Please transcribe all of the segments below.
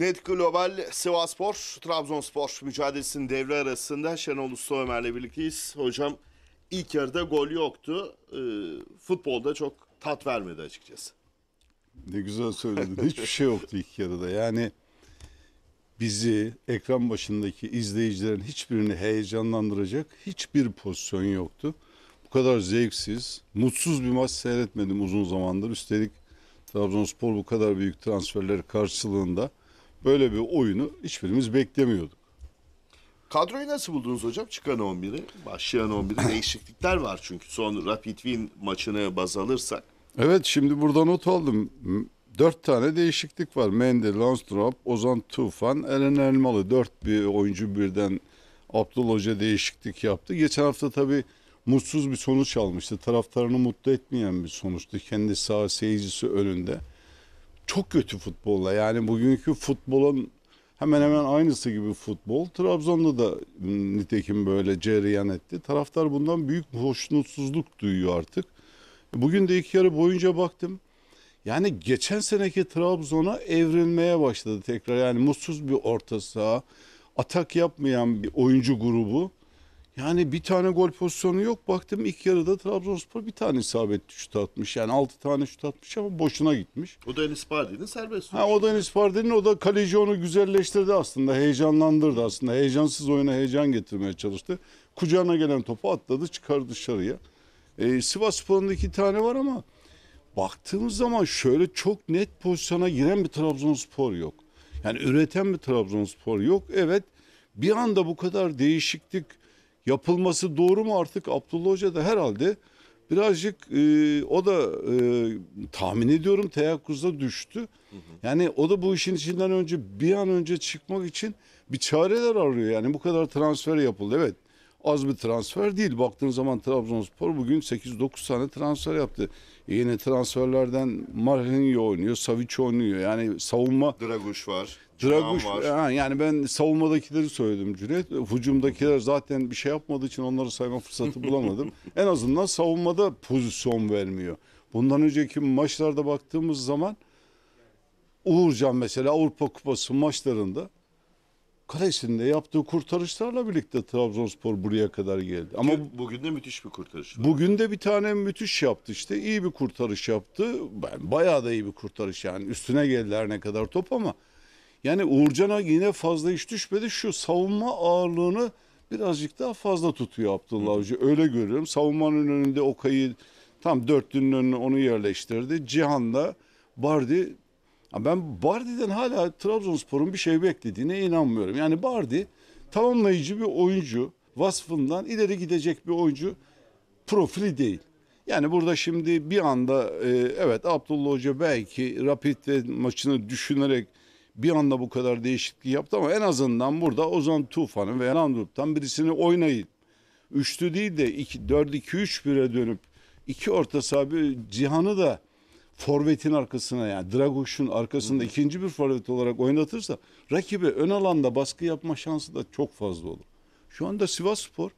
Net Global Sivaspor, Trabzonspor mücadelesinin devre arasında Şenol Usta Ömer'le birlikteyiz. Hocam ilk yarıda gol yoktu. E, futbolda çok tat vermedi açıkçası. Ne güzel söyledin. Hiçbir şey yoktu ilk yarıda. Yani bizi ekran başındaki izleyicilerin hiçbirini heyecanlandıracak hiçbir pozisyon yoktu. Bu kadar zevksiz, mutsuz bir maç seyretmedim uzun zamandır. Üstelik Trabzonspor bu kadar büyük transferler karşılığında Böyle bir oyunu hiçbirimiz beklemiyorduk. Kadroyu nasıl buldunuz hocam? Çıkan 11'i, başlayan 11'i değişiklikler var çünkü son Rapid Wien maçını baz alırsak. Evet şimdi burada not aldım. Dört tane değişiklik var. Mendy, Landstrop, Ozan Tufan, Eren Elmalı. Dört bir oyuncu birden Abdullah Hoca değişiklik yaptı. Geçen hafta tabii mutsuz bir sonuç almıştı. Taraftarını mutlu etmeyen bir sonuçtu. Kendi sağ seyircisi önünde çok kötü futbolla yani bugünkü futbolun hemen hemen aynısı gibi futbol. Trabzon'da da nitekim böyle cereyan etti. Taraftar bundan büyük hoşnutsuzluk duyuyor artık. Bugün de iki yarı boyunca baktım. Yani geçen seneki Trabzon'a evrilmeye başladı tekrar. Yani mutsuz bir orta saha, atak yapmayan bir oyuncu grubu. Yani bir tane gol pozisyonu yok. Baktım ilk yarıda Trabzonspor bir tane isabetli şut atmış. Yani altı tane şut atmış ama boşuna gitmiş. O da Enis Pardi'nin serbest Ha, o da Enis Pardi'nin o da kaleci onu güzelleştirdi aslında. Heyecanlandırdı aslında. Heyecansız oyuna heyecan getirmeye çalıştı. Kucağına gelen topu atladı çıkar dışarıya. Ee, Sivas Spor'un iki tane var ama baktığımız zaman şöyle çok net pozisyona giren bir Trabzonspor yok. Yani üreten bir Trabzonspor yok. Evet bir anda bu kadar değişiklik yapılması doğru mu artık Abdullah Hoca da herhalde birazcık e, o da e, tahmin ediyorum teyakkuza düştü. Hı hı. Yani o da bu işin içinden önce bir an önce çıkmak için bir çareler arıyor. Yani bu kadar transfer yapıldı. Evet az bir transfer değil. Baktığın zaman Trabzonspor bugün 8-9 tane transfer yaptı. Yeni transferlerden Marhinho oynuyor, Savic oynuyor. Yani savunma... Draguş var. Draguş var. Ha, yani ben savunmadakileri söyledim Cüneyt. Hücumdakiler zaten bir şey yapmadığı için onları sayma fırsatı bulamadım. en azından savunmada pozisyon vermiyor. Bundan önceki maçlarda baktığımız zaman Uğurcan mesela Avrupa Kupası maçlarında kalesinde yaptığı kurtarışlarla birlikte Trabzonspor buraya kadar geldi. Ama bugün, de müthiş bir kurtarış. Var. Bugün de bir tane müthiş yaptı işte. iyi bir kurtarış yaptı. Ben bayağı da iyi bir kurtarış yani. Üstüne geldiler ne kadar top ama yani Uğurcan'a yine fazla iş düşmedi. Şu savunma ağırlığını birazcık daha fazla tutuyor Abdullah Avcı. Öyle görüyorum. Savunmanın önünde Okay'ı tam dörtlünün önüne onu yerleştirdi. Cihan'da Bardi ben Bardi'den hala Trabzonspor'un bir şey beklediğine inanmıyorum. Yani Bardi tamamlayıcı bir oyuncu, vasfından ileri gidecek bir oyuncu profili değil. Yani burada şimdi bir anda e, evet Abdullah Hoca belki Rapid maçını düşünerek bir anda bu kadar değişiklik yaptı ama en azından burada Ozan Tufan'ın ve Landrup'tan birisini oynayın. Üçlü değil de 4-2-3-1'e dönüp iki orta saha Cihan'ı da forvetin arkasına yani Dragoş'un arkasında ikinci bir forvet olarak oynatırsa rakibe ön alanda baskı yapma şansı da çok fazla olur. Şu anda Sivas Spor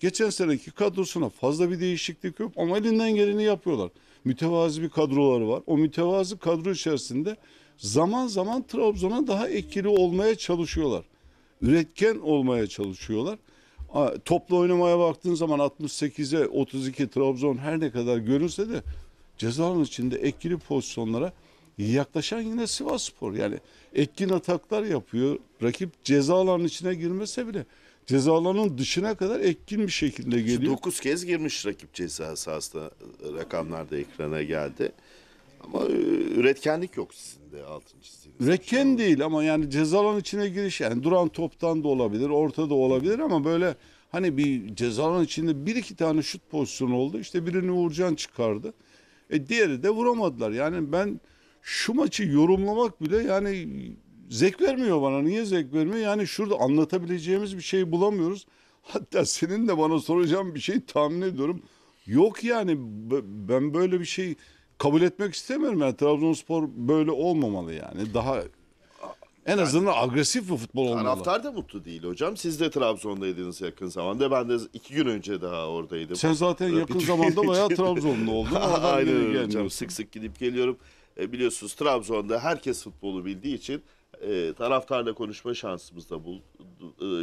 geçen seneki kadrosuna fazla bir değişiklik yok ama elinden geleni yapıyorlar. Mütevazi bir kadroları var. O mütevazi kadro içerisinde zaman zaman Trabzon'a daha etkili olmaya çalışıyorlar. Üretken olmaya çalışıyorlar. Toplu oynamaya baktığın zaman 68'e 32 Trabzon her ne kadar görünse de ceza içinde etkili pozisyonlara yaklaşan yine Sivas Spor. Yani etkin ataklar yapıyor. Rakip ceza alanının içine girmese bile ceza alanının dışına kadar etkin bir şekilde geliyor. 9 kez girmiş rakip ceza sahasında da ekrana geldi. Ama e, üretkenlik yok sizin de altın çizdiğiniz. Üretken değil ama yani ceza alanı içine giriş yani duran toptan da olabilir, ortada olabilir ama böyle hani bir ceza alanı içinde bir iki tane şut pozisyonu oldu. İşte birini Uğurcan çıkardı. E diğeri de vuramadılar. Yani ben şu maçı yorumlamak bile yani zevk vermiyor bana. Niye zevk vermiyor? Yani şurada anlatabileceğimiz bir şey bulamıyoruz. Hatta senin de bana soracağım bir şey tahmin ediyorum. Yok yani ben böyle bir şey kabul etmek istemiyorum. Yani Trabzonspor böyle olmamalı yani. Daha en yani, azından agresif bir futbol olmalı. Taraftar da mutlu değil hocam. Siz de Trabzon'daydınız yakın zamanda. Ben de iki gün önce daha oradaydım. Sen zaten ee, yakın zamanda bayağı Trabzonlu oldun. Aynen öyle hocam. Sık sık gidip geliyorum. E, biliyorsunuz Trabzon'da herkes futbolu bildiği için e, taraftarla konuşma şansımız da, bul,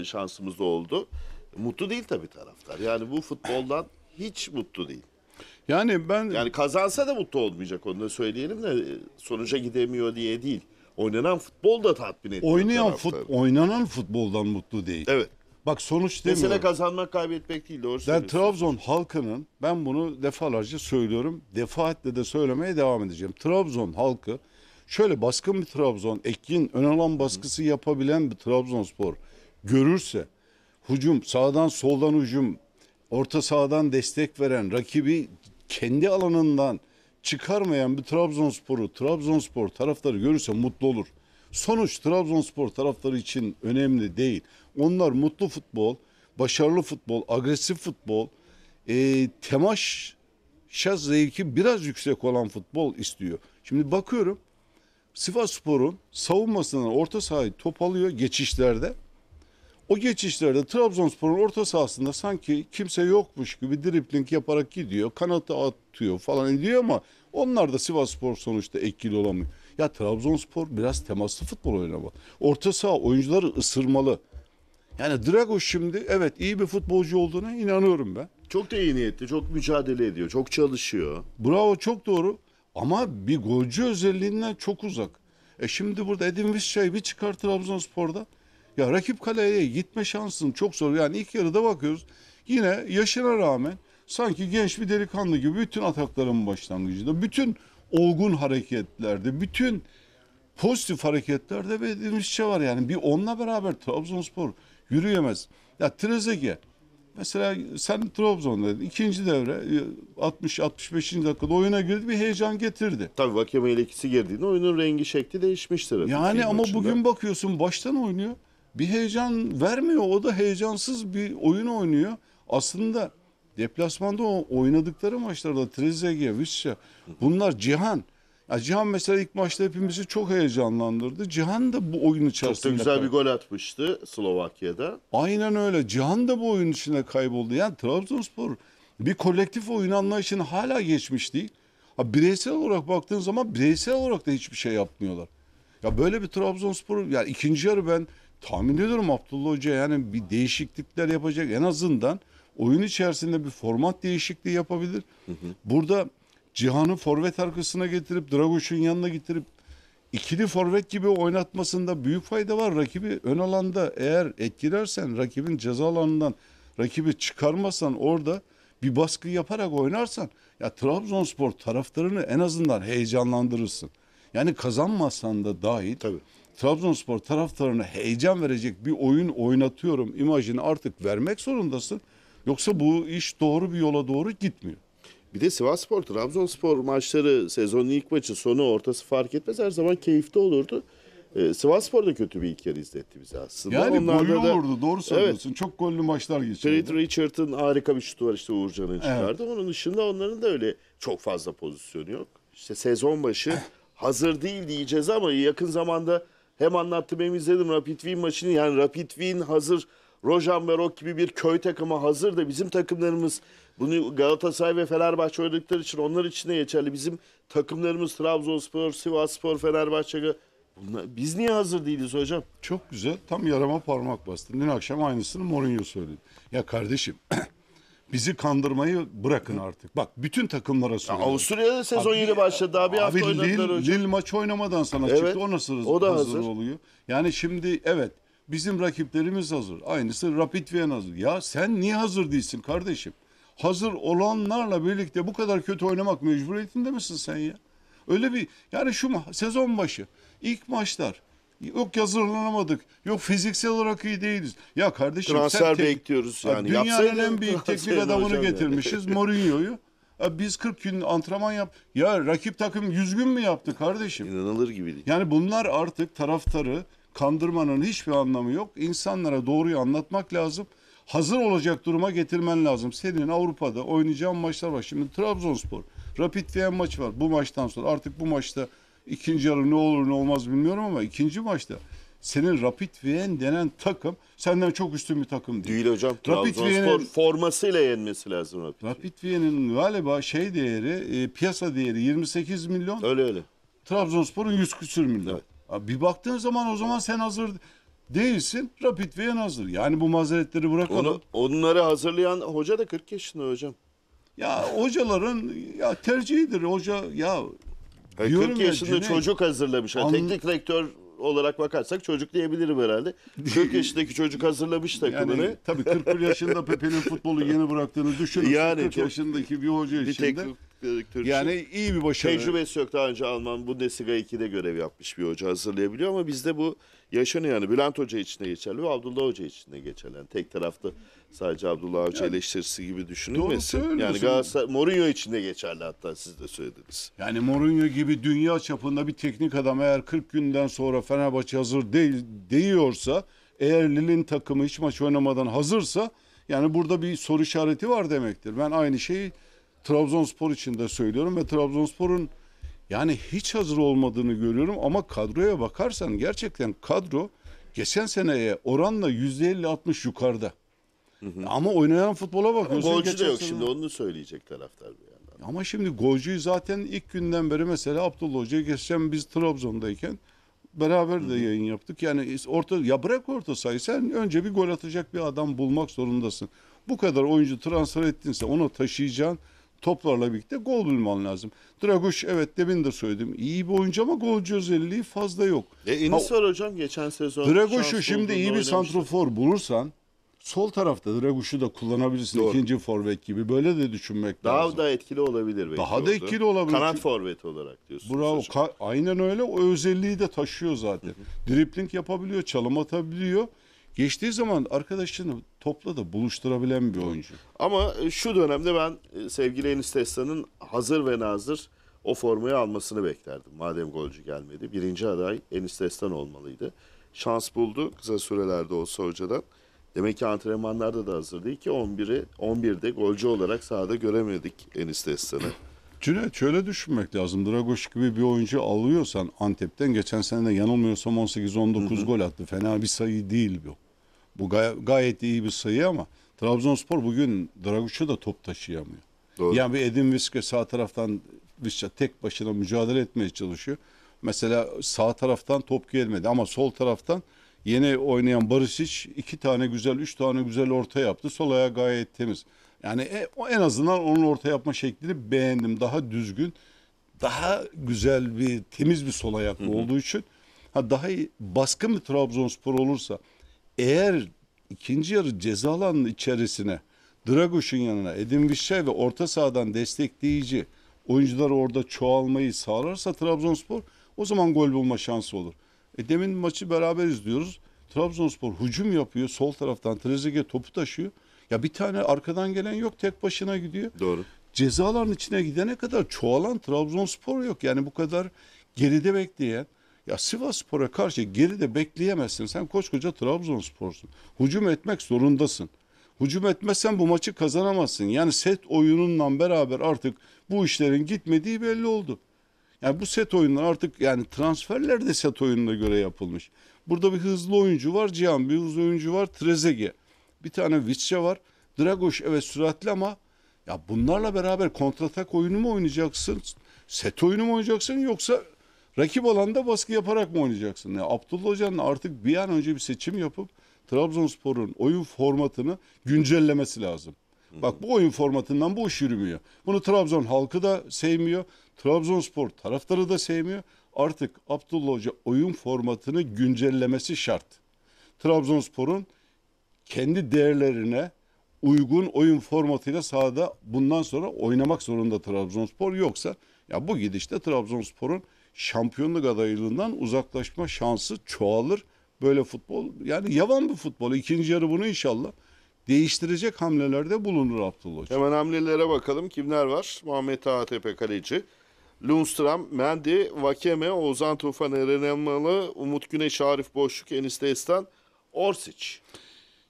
e, şansımız da oldu. Mutlu değil tabii taraftar. Yani bu futboldan hiç mutlu değil. Yani ben yani kazansa da mutlu olmayacak onu da söyleyelim de e, sonuca gidemiyor diye değil. Oynanan futbol da tatmin ediyor. Oynayan fut, oynanan futboldan mutlu değil. Evet. Bak sonuç demiyorum. Mesele kazanmak kaybetmek değil doğru Ben söylüyorsun. Trabzon halkının ben bunu defalarca söylüyorum. Defaatle de söylemeye devam edeceğim. Trabzon halkı şöyle baskın bir Trabzon, Ekin ön alan baskısı yapabilen bir Trabzonspor görürse hücum sağdan soldan hücum orta sahadan destek veren rakibi kendi alanından çıkarmayan bir Trabzonspor'u Trabzonspor taraftarı görürse mutlu olur. Sonuç Trabzonspor taraftarı için önemli değil. Onlar mutlu futbol, başarılı futbol, agresif futbol, e, temaş şaz zevki biraz yüksek olan futbol istiyor. Şimdi bakıyorum Sivas Spor'un savunmasından orta sahayı top alıyor geçişlerde. O geçişlerde Trabzonspor'un orta sahasında sanki kimse yokmuş gibi dripling yaparak gidiyor. Kanata atıyor falan ediyor ama onlar da Sivasspor sonuçta etkili olamıyor. Ya Trabzonspor biraz temaslı futbol oynamalı. Orta saha oyuncuları ısırmalı. Yani Drago şimdi evet iyi bir futbolcu olduğuna inanıyorum ben. Çok da iyi niyetli, çok mücadele ediyor, çok çalışıyor. Bravo çok doğru ama bir golcü özelliğinden çok uzak. E şimdi burada Edin Visca'yı bir çıkar Trabzonspor'da. Ya rakip kaleye gitme şansın çok zor. Yani ilk yarıda bakıyoruz. Yine yaşına rağmen sanki genç bir delikanlı gibi bütün atakların başlangıcında, bütün olgun hareketlerde, bütün pozitif hareketlerde verdiğimiz şey var. Yani bir onunla beraber Trabzonspor yürüyemez. Ya Trezege mesela sen Trabzon'daydın. ikinci devre 60-65. E, dakikada oyuna girdi bir heyecan getirdi. Tabi Vakeme ile ikisi girdiğinde oyunun rengi şekli değişmiştir. Yani ama maçında. bugün bakıyorsun baştan oynuyor bir heyecan vermiyor. O da heyecansız bir oyun oynuyor. Aslında deplasmanda o oynadıkları maçlarda Trezeguet, Visca bunlar Cihan. Ya Cihan mesela ilk maçta hepimizi çok heyecanlandırdı. Cihan da bu oyun içerisinde. Çok güzel bir gol atmıştı Slovakya'da. Aynen öyle. Cihan da bu oyun içinde kayboldu. Yani Trabzonspor bir kolektif oyun anlayışını hala geçmiş değil. Ha, bireysel olarak baktığın zaman bireysel olarak da hiçbir şey yapmıyorlar. Ya böyle bir Trabzonspor yani ikinci yarı ben tahmin ediyorum Abdullah Hoca yani bir değişiklikler yapacak en azından oyun içerisinde bir format değişikliği yapabilir. Hı hı. Burada Cihan'ı forvet arkasına getirip Dragoş'un yanına getirip ikili forvet gibi oynatmasında büyük fayda var. Rakibi ön alanda eğer etkilersen rakibin ceza alanından rakibi çıkarmasan orada bir baskı yaparak oynarsan ya Trabzonspor taraftarını en azından heyecanlandırırsın. Yani kazanmasan da dahil Tabii. Trabzonspor taraftarına heyecan verecek bir oyun oynatıyorum imajını artık vermek zorundasın. Yoksa bu iş doğru bir yola doğru gitmiyor. Bir de Sivasspor, Trabzonspor maçları sezonun ilk maçı sonu ortası fark etmez her zaman keyifli olurdu. Ee, Sivasspor da kötü bir ilk yarı izletti bize aslında. Yani Onlarda gollü da, olurdu doğru söylüyorsun. Evet, Çok gollü maçlar geçirdi. Fred Richard'ın harika bir şutu var işte Uğurcan'ın çıkardı. Evet. Onun dışında onların da öyle çok fazla pozisyonu yok. İşte sezon başı hazır değil diyeceğiz ama yakın zamanda hem anlattım hem izledim Rapid Wien maçını. Yani Rapid Wien hazır Rojan Berok gibi bir köy takımı hazır da bizim takımlarımız bunu Galatasaray ve Fenerbahçe oynadıkları için onlar için de geçerli. Bizim takımlarımız Trabzonspor, Sivasspor, Fenerbahçe. Bunlar, biz niye hazır değiliz hocam? Çok güzel. Tam yarama parmak bastın. Dün akşam aynısını Mourinho söyledi. Ya kardeşim Bizi kandırmayı bırakın artık. Bak bütün takımlara söylüyorum. Avusturya'da sezon yeni başladı. abi. hafta Abi oynadılar Lille, Lille maç oynamadan sana Evet, çıktı. O nasıl o da hazır, hazır. oluyor? Yani şimdi evet bizim rakiplerimiz hazır. Aynısı Rapid Viyana hazır. Ya sen niye hazır değilsin kardeşim? Hazır olanlarla birlikte bu kadar kötü oynamak mecburiyetinde misin sen ya? Öyle bir yani şu sezon başı ilk maçlar Yok yazılanamadık. Yok fiziksel olarak iyi değiliz. Ya kardeşim Transfer tek- bekliyoruz yani. Dünyanın en büyük teknik adamını getirmişiz Mourinho'yu. Ya Biz 40 gün antrenman yap. Ya rakip takım 100 gün mü yaptı kardeşim? İnanılır gibi değil. Yani bunlar artık taraftarı kandırmanın hiçbir anlamı yok. İnsanlara doğruyu anlatmak lazım. Hazır olacak duruma getirmen lazım. Senin Avrupa'da oynayacağın maçlar var. Şimdi Trabzonspor, Rapid Wien maçı var bu maçtan sonra. Artık bu maçta İkinci yarı ne olur ne olmaz bilmiyorum ama ikinci maçta senin Rapid Wien denen takım senden çok üstün bir takım değil. Değil hocam. Rapid Trabzonspor formasıyla yenmesi lazım Rapid. Rapid Wien'in galiba şey değeri, e, piyasa değeri 28 milyon. Öyle öyle. Trabzonspor'un 100 küsür milyon. Evet. bir baktığın zaman o zaman sen hazır değilsin. Rapid Wien hazır. Yani bu mazeretleri bırakalım. Onu, onları hazırlayan hoca da 40 yaşında hocam. Ya hocaların ya tercihidir. Hoca ya yani Diyorum 40 ya, yaşında çocuk hazırlamış. Yani anlı- teknik rektör olarak bakarsak çocuk diyebilirim herhalde. 40 yaşındaki çocuk hazırlamış takımını. Yani, tabii 41 yaşında Pepe'nin futbolu yeni bıraktığını düşünün. Yani 40 çok- yaşındaki bir hoca için bir de teknik Türkçe. Yani iyi bir başarı. Tecrübesi yok. Daha önce Alman Bundesliga 2'de görev yapmış bir hoca hazırlayabiliyor ama bizde bu yaşanıyor. Yani Bülent Hoca için de geçerli ve Abdullah Hoca için de geçerli. Yani tek tarafta sadece Abdullah Hoca yani, eleştirisi gibi düşünülmesin. Yani Galatasaray, Mourinho için de geçerli hatta siz de söylediniz. Yani Mourinho gibi dünya çapında bir teknik adam eğer 40 günden sonra Fenerbahçe hazır değil diyorsa eğer Lille'in takımı hiç maç oynamadan hazırsa yani burada bir soru işareti var demektir. Ben aynı şeyi Trabzonspor için de söylüyorum ve Trabzonspor'un yani hiç hazır olmadığını görüyorum ama kadroya bakarsan gerçekten kadro geçen seneye oranla %50-60 yukarıda. Hı hı. Ama oynayan futbola bakıyorsun. golcü de yok sene... şimdi onu söyleyecek taraftar bir yandan. Ama şimdi golcüyü zaten ilk günden beri mesela Abdullah Hoca geçen biz Trabzon'dayken beraber de hı hı. yayın yaptık. Yani orta ya bırak orta sayı sen önce bir gol atacak bir adam bulmak zorundasın. Bu kadar oyuncu transfer ettinse onu taşıyacaksın toplarla birlikte gol bulman lazım. Draguş evet demin de söyledim. iyi bir oyuncu ama golcü özelliği fazla yok. E Enis var hocam geçen sezon. Dragoş'u şimdi iyi bir santrofor bulursan sol tarafta Draguş'u da kullanabilirsin Doğru. ikinci forvet gibi. Böyle de düşünmek Daha lazım. Daha da etkili olabilir belki. Daha da orada. etkili olabilir. Kanat forvet olarak diyorsunuz. Bravo. Ka- aynen öyle. O özelliği de taşıyor zaten. Hı Dripling yapabiliyor, çalım atabiliyor geçtiği zaman arkadaşını topla da buluşturabilen bir oyuncu. Ama e, şu dönemde ben e, sevgili Enis Tesla'nın hazır ve nazır o formayı almasını beklerdim. Madem golcü gelmedi. Birinci aday Enis Destan olmalıydı. Şans buldu kısa sürelerde olsa hocadan. Demek ki antrenmanlarda da hazır değil ki 11'i 11'de golcü olarak sahada göremedik Enis Destan'ı. Cüneyt şöyle düşünmek lazım. Dragoş gibi bir oyuncu alıyorsan Antep'ten geçen sene de yanılmıyorsam 18-19 gol attı. Fena bir sayı değil bu. Bu gay gayet iyi bir sayı ama Trabzonspor bugün Draguç'u da top taşıyamıyor. Doğru. Yani bir Edin Viske sağ taraftan Visca tek başına mücadele etmeye çalışıyor. Mesela sağ taraftan top gelmedi ama sol taraftan yeni oynayan Barışiç iki tane güzel, üç tane güzel orta yaptı. Sol ayağı gayet temiz. Yani e, en azından onun orta yapma şeklini beğendim. Daha düzgün, daha güzel bir, temiz bir sol ayaklı olduğu için ha daha iyi, baskın bir Trabzonspor olursa eğer ikinci yarı ceza alanının içerisine Dragoş'un yanına Edin Vişçay ve orta sahadan destekleyici oyuncular orada çoğalmayı sağlarsa Trabzonspor o zaman gol bulma şansı olur. E demin maçı beraber izliyoruz. Trabzonspor hücum yapıyor. Sol taraftan Trezeguet topu taşıyor. Ya bir tane arkadan gelen yok. Tek başına gidiyor. Doğru. Cezaların içine gidene kadar çoğalan Trabzonspor yok. Yani bu kadar geride bekleyen ya Sivasspor'a karşı geride bekleyemezsin. Sen koskoca Trabzonspor'sun. Hücum etmek zorundasın. Hücum etmezsen bu maçı kazanamazsın. Yani set oyununla beraber artık bu işlerin gitmediği belli oldu. Yani bu set oyunları artık yani transferler de set oyununa göre yapılmış. Burada bir hızlı oyuncu var Cihan, bir hızlı oyuncu var Trezege. Bir tane Vitesse var. Dragoş evet süratli ama ya bunlarla beraber kontratak oyunu mu oynayacaksın? Set oyunu mu oynayacaksın yoksa Rakip alanda baskı yaparak mı oynayacaksın? Ya Abdullah Hoca'nın artık bir an önce bir seçim yapıp Trabzonspor'un oyun formatını güncellemesi lazım. Bak bu oyun formatından bu iş yürümüyor. Bunu Trabzon halkı da sevmiyor. Trabzonspor taraftarı da sevmiyor. Artık Abdullah Hoca oyun formatını güncellemesi şart. Trabzonspor'un kendi değerlerine uygun oyun formatıyla sahada bundan sonra oynamak zorunda Trabzonspor yoksa ya bu gidişte Trabzonspor'un şampiyonluk adaylığından uzaklaşma şansı çoğalır. Böyle futbol yani yavan bir futbol. İkinci yarı bunu inşallah değiştirecek hamlelerde bulunur Abdullah Hoca. Hemen hamlelere bakalım. Kimler var? Muhammed Ağatepe kaleci. Lundstram, Mendy, Vakeme, Ozan Tufan, Eren Elmalı, Umut Güneş, Arif Boşluk, Enis Destan, Orsic.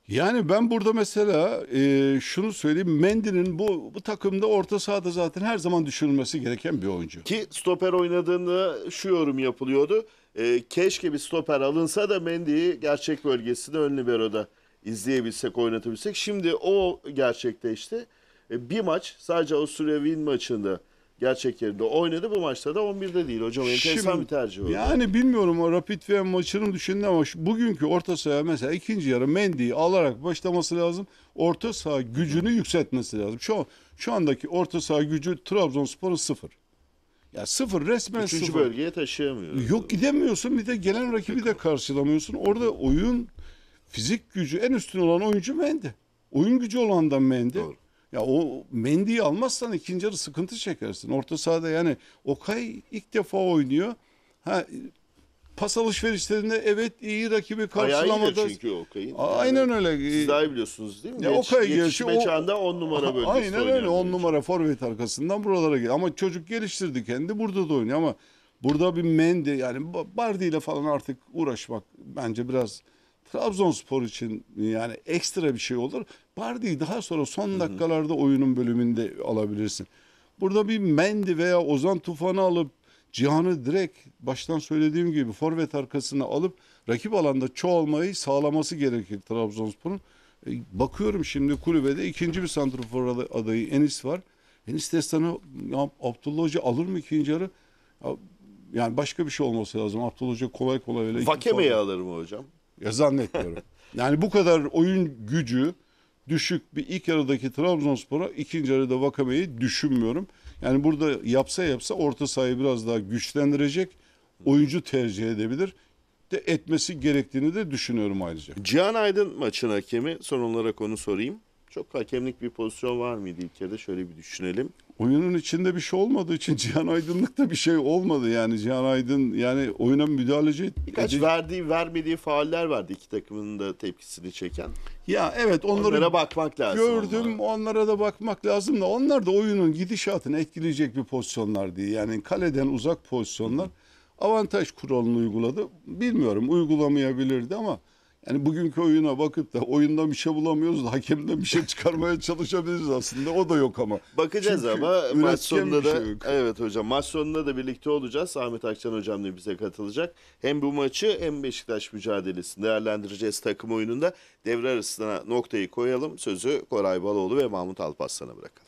Yani ben burada mesela e, şunu söyleyeyim. Mendy'nin bu, bu takımda orta sahada zaten her zaman düşünülmesi gereken bir oyuncu. Ki stoper oynadığında şu yorum yapılıyordu. E, keşke bir stoper alınsa da Mendy'yi gerçek bölgesinde ön libero'da izleyebilsek, oynatabilsek. Şimdi o gerçekleşti. E, bir maç sadece Avusturya Wien maçında gerçek yerinde oynadı. Bu maçta da 11'de değil hocam. Enteresan bir tercih oldu. Yani bilmiyorum o Rapid ve maçını düşündüm ama bugünkü orta saha mesela ikinci yarı Mendy'yi alarak başlaması lazım. Orta saha gücünü yükseltmesi lazım. Şu şu andaki orta saha gücü Trabzonspor'un sıfır. Ya sıfır resmen Üçüncü sıfır. bölgeye taşıyamıyorsun. Yok gidemiyorsun bir de gelen rakibi de karşılamıyorsun. Orada oyun fizik gücü en üstün olan oyuncu Mendy. Oyun gücü olandan Mendy. Doğru. Ya o Mendy'yi almazsan ikinci yarı sıkıntı çekersin. Orta sahada yani Okay ilk defa oynuyor. Ha pas alışverişlerinde evet iyi rakibi karşılamadı. çünkü Okay'ın. Aynen yani, öyle. E, siz daha iyi biliyorsunuz değil mi? Ya Yetiş, Okay gelişi o... çağında on numara bölgesi Aynen öyle on numara forvet arkasından buralara geliyor. Ama çocuk geliştirdi kendi burada da oynuyor ama burada bir Mendy yani Bardi ile falan artık uğraşmak bence biraz Trabzonspor için yani ekstra bir şey olur. Bardi'yi daha sonra son dakikalarda oyunun bölümünde alabilirsin. Burada bir Mendi veya Ozan Tufan'ı alıp Cihan'ı direkt baştan söylediğim gibi forvet arkasına alıp rakip alanda çoğalmayı sağlaması gerekir Trabzonspor'un. E, bakıyorum şimdi kulübede ikinci bir santrafor adayı Enis var. Enis Destan'ı Abdullah Hoca alır mı ikinci yarı? Yani başka bir şey olması lazım. Abdullah Hoca kolay kolay öyle. Vakeme'yi alır mı hocam? Ya zannetmiyorum. yani bu kadar oyun gücü düşük bir ilk yarıdaki Trabzonspor'a ikinci yarıda Vakame'yi düşünmüyorum. Yani burada yapsa yapsa orta sahayı biraz daha güçlendirecek oyuncu tercih edebilir de etmesi gerektiğini de düşünüyorum ayrıca. Cihan Aydın maçın hakemi son onlara konu sorayım. Çok hakemlik bir pozisyon var mıydı ilk yarıda? Şöyle bir düşünelim. Oyunun içinde bir şey olmadığı için Cihan Aydınlık'ta bir şey olmadı yani. Cihan Aydın yani oyuna müdahaleci... Birkaç edecek... verdiği, vermediği faaller vardı iki takımın da tepkisini çeken. Ya evet onları onlara bakmak lazım. Gördüm onlara. onlara da bakmak lazım da onlar da oyunun gidişatını etkileyecek bir pozisyonlar diye. Yani kaleden uzak pozisyonlar. Avantaj kuralını uyguladı. Bilmiyorum uygulamayabilirdi ama yani bugünkü oyuna bakıp da oyundan bir şey bulamıyoruz da hakemden bir şey çıkarmaya çalışabiliriz aslında. O da yok ama. Bakacağız Çünkü ama maç sonunda da şey evet hocam maç sonunda da birlikte olacağız. Ahmet Akçan hocam da bize katılacak. Hem bu maçı hem Beşiktaş mücadelesini değerlendireceğiz takım oyununda. Devre arasına noktayı koyalım. Sözü Koray Baloğlu ve Mahmut Alparslan'a bırakalım.